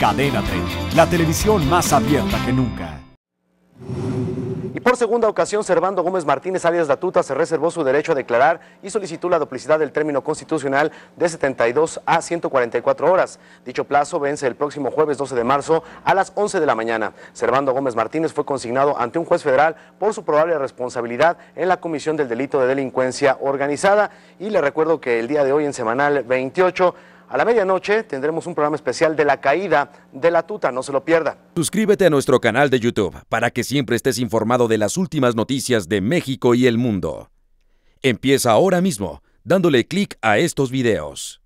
Cadena 30, la televisión más abierta que nunca. Y por segunda ocasión, Servando Gómez Martínez, alias datuta se reservó su derecho a declarar y solicitó la duplicidad del término constitucional de 72 a 144 horas. Dicho plazo vence el próximo jueves 12 de marzo a las 11 de la mañana. Servando Gómez Martínez fue consignado ante un juez federal por su probable responsabilidad en la comisión del delito de delincuencia organizada. Y le recuerdo que el día de hoy en Semanal 28 a la medianoche tendremos un programa especial de la caída de la tuta, no se lo pierda. Suscríbete a nuestro canal de YouTube para que siempre estés informado de las últimas noticias de México y el mundo. Empieza ahora mismo dándole clic a estos videos.